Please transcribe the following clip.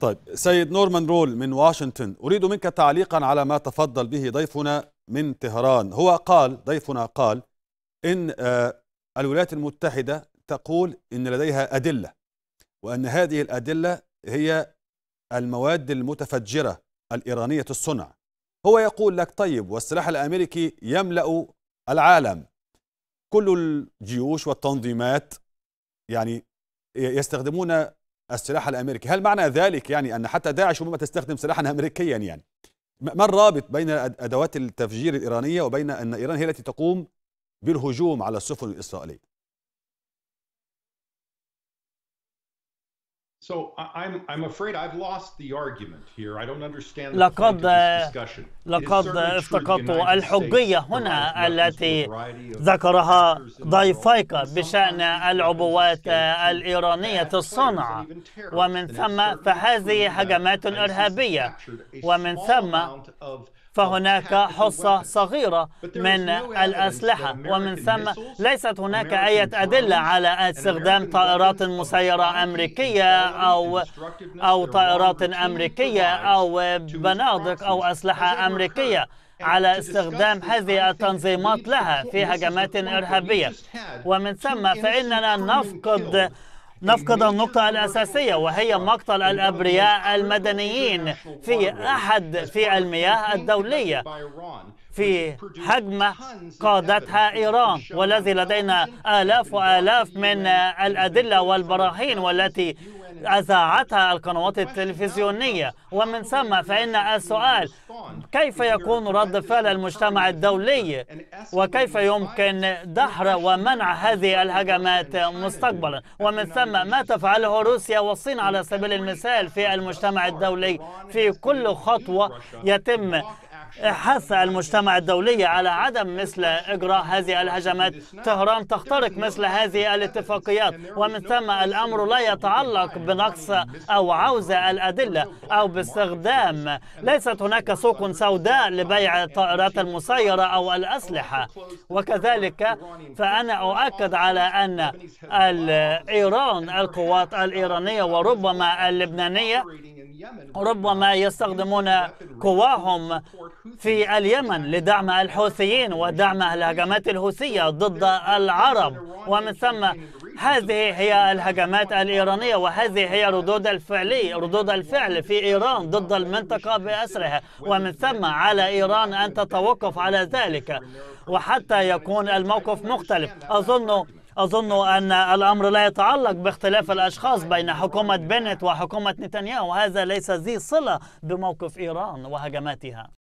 طيب سيد نورمان رول من واشنطن أريد منك تعليقا على ما تفضل به ضيفنا من طهران هو قال ضيفنا قال إن آه، الولايات المتحدة تقول إن لديها أدلة وأن هذه الأدلة هي المواد المتفجرة الإيرانية الصنع هو يقول لك طيب والسلاح الأمريكي يملأ العالم كل الجيوش والتنظيمات يعني يستخدمون السلاح الامريكي، هل معنى ذلك يعني ان حتى داعش ربما تستخدم سلاحا امريكيا يعني؟ ما الرابط بين ادوات التفجير الايرانيه وبين ان ايران هي التي تقوم بالهجوم على السفن الاسرائيليه؟ لقد لقد افتقدت الحجية هنا التي ذكرها ضيفيك بشأن العبوات الإيرانية الصنعة ومن ثم فهذه هجمات إرهابية ومن ثم فهناك حصة صغيرة من الأسلحة ومن ثم ليست هناك أي أدلة على استخدام طائرات مسيرة أمريكية أو أو طائرات أمريكية أو بنادق أو أسلحة أمريكية على استخدام هذه التنظيمات لها في هجمات إرهابية ومن ثم فإننا نفقد نفقد النقطة الأساسية وهي مقتل الأبرياء المدنيين في أحد في المياه الدولية في هجمة قادتها إيران والذي لدينا آلاف وآلاف من الأدلة والبراهين والتي أذاعتها القنوات التلفزيونية ومن ثم فإن السؤال كيف يكون رد فعل المجتمع الدولي وكيف يمكن دحر ومنع هذه الهجمات مستقبلا ومن ثم ما تفعله روسيا والصين على سبيل المثال في المجتمع الدولي في كل خطوة يتم حث المجتمع الدولي على عدم مثل إجراء هذه الهجمات طهران تخترق مثل هذه الاتفاقيات ومن ثم الأمر لا يتعلق بنقص أو عوز الأدلة أو باستخدام ليست هناك سوق سوداء لبيع الطائرات المسيرة أو الأسلحة وكذلك فأنا أؤكد على أن إيران القوات الإيرانية وربما اللبنانية ربما يستخدمون قواهم في اليمن لدعم الحوثيين ودعم الهجمات الحوثية ضد العرب ومن ثم هذه هي الهجمات الإيرانية وهذه هي ردود الفعلي ردود الفعل في إيران ضد المنطقة بأسرها ومن ثم على إيران أن تتوقف على ذلك وحتى يكون الموقف مختلف أظن أظن أن الأمر لا يتعلق باختلاف الأشخاص بين حكومة بنت وحكومة نتنياهو هذا ليس ذي صلة بموقف إيران وهجماتها